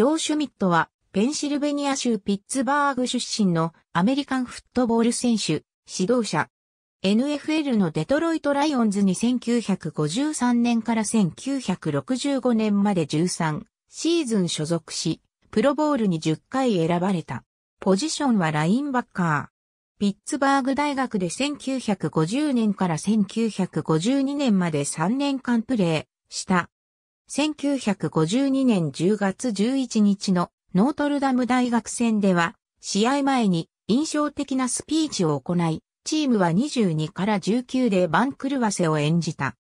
ジョー・シュミットは、ペンシルベニア州ピッツバーグ出身のアメリカンフットボール選手、指導者。NFL のデトロイト・ライオンズに1953年から1965年まで13シーズン所属し、プロボールに10回選ばれた。ポジションはラインバッカー。ピッツバーグ大学で1950年から1952年まで3年間プレーした1952年10月11日のノートルダム大学戦では、試合前に印象的なスピーチを行い、チームは22から19で番狂わせを演じた。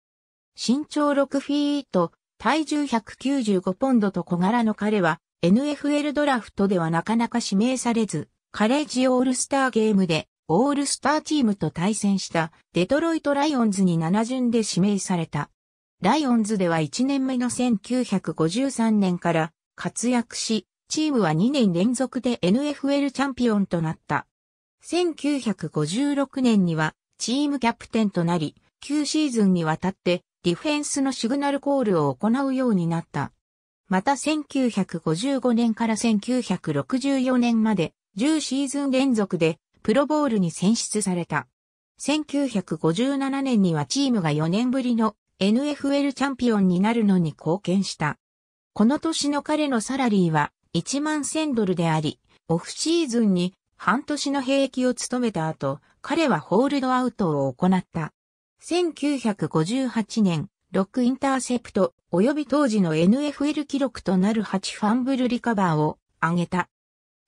身長6フィート、体重195ポンドと小柄の彼は、NFL ドラフトではなかなか指名されず、カレッジオールスターゲームで、オールスターチームと対戦したデトロイトライオンズに7巡で指名された。ライオンズでは1年目の1953年から活躍し、チームは2年連続で NFL チャンピオンとなった。1956年にはチームキャプテンとなり、9シーズンにわたってディフェンスのシグナルコールを行うようになった。また1955年から1964年まで10シーズン連続でプロボールに選出された。1957年にはチームが4年ぶりの NFL チャンピオンになるのに貢献した。この年の彼のサラリーは1万1000ドルであり、オフシーズンに半年の兵役を務めた後、彼はホールドアウトを行った。1958年、6インターセプト、及び当時の NFL 記録となる8ファンブルリカバーを挙げた。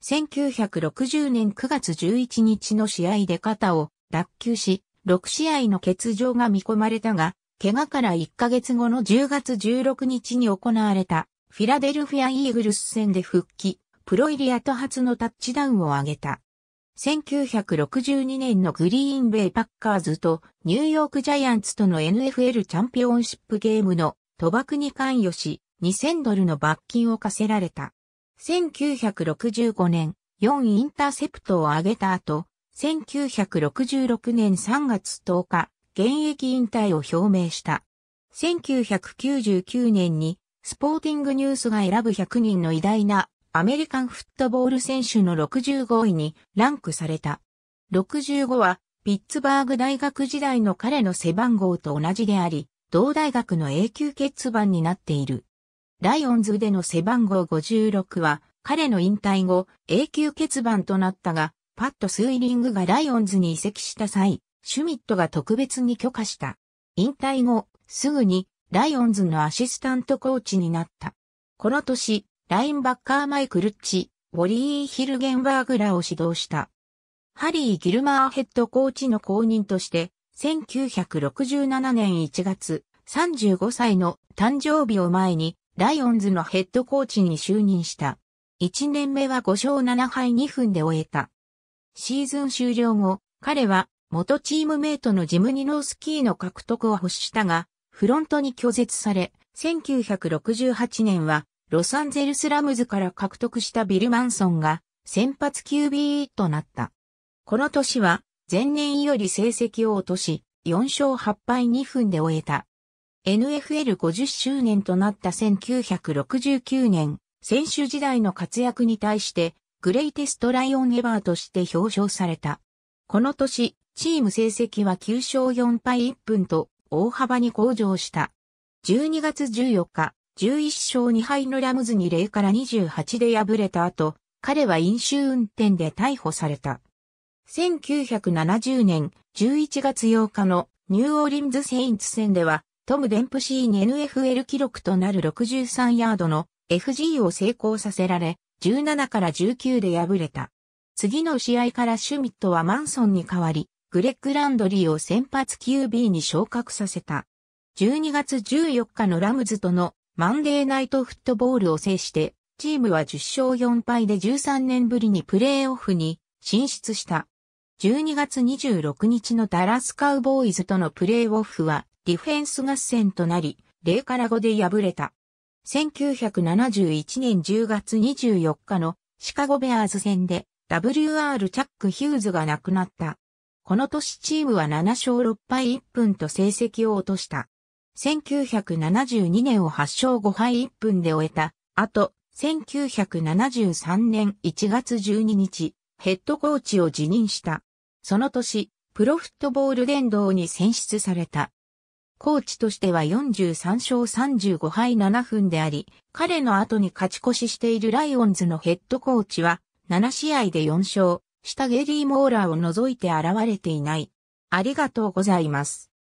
1960年9月11日の試合で肩を脱臼し、6試合の欠場が見込まれたが、怪我から1ヶ月後の10月16日に行われたフィラデルフィア・イーグルス戦で復帰、プロイリアと初のタッチダウンを挙げた。1962年のグリーンベイパッカーズとニューヨークジャイアンツとの NFL チャンピオンシップゲームの賭博に関与し2000ドルの罰金を課せられた。1965年4インターセプトを挙げた後、1966年3月10日、現役引退を表明した。1999年にスポーティングニュースが選ぶ100人の偉大なアメリカンフットボール選手の65位にランクされた。65はピッツバーグ大学時代の彼の背番号と同じであり、同大学の永久欠番になっている。ライオンズでの背番号56は彼の引退後永久欠番となったが、パッドスイリングがライオンズに移籍した際、シュミットが特別に許可した。引退後、すぐにライオンズのアシスタントコーチになった。この年、ラインバッカーマイク・ルッチ、ウォリー・ヒルゲンバーグらを指導した。ハリー・ギルマーヘッドコーチの後任として、1967年1月、35歳の誕生日を前に、ライオンズのヘッドコーチに就任した。1年目は5勝7敗2分で終えた。シーズン終了後、彼は元チームメイトのジムニノースキーの獲得を欲したが、フロントに拒絶され、1968年はロサンゼルスラムズから獲得したビルマンソンが先発 QB となった。この年は前年より成績を落とし、4勝8敗2分で終えた。NFL50 周年となった1969年、選手時代の活躍に対して、グレイテストライオンエバーとして表彰された。この年、チーム成績は9勝4敗1分と大幅に向上した。12月14日、11勝2敗のラムズに0から28で敗れた後、彼は飲酒運転で逮捕された。1970年11月8日のニューオーリンズ・セインツ戦では、トム・デンプシーに NFL 記録となる63ヤードの FG を成功させられ、17から19で敗れた。次の試合からシュミットはマンソンに代わり、グレッグ・ランドリーを先発 QB に昇格させた。12月14日のラムズとのマンデーナイトフットボールを制して、チームは10勝4敗で13年ぶりにプレーオフに進出した。12月26日のダラスカウボーイズとのプレーオフはディフェンス合戦となり、0から5で敗れた。1971年10月24日のシカゴベアーズ戦で WR チャック・ヒューズが亡くなった。この年チームは7勝6敗1分と成績を落とした。1972年を8勝5敗1分で終えた。あと、1973年1月12日、ヘッドコーチを辞任した。その年、プロフットボール伝道に選出された。コーチとしては43勝35敗7分であり、彼の後に勝ち越ししているライオンズのヘッドコーチは、7試合で4勝、下ゲリー・モーラーを除いて現れていない。ありがとうございます。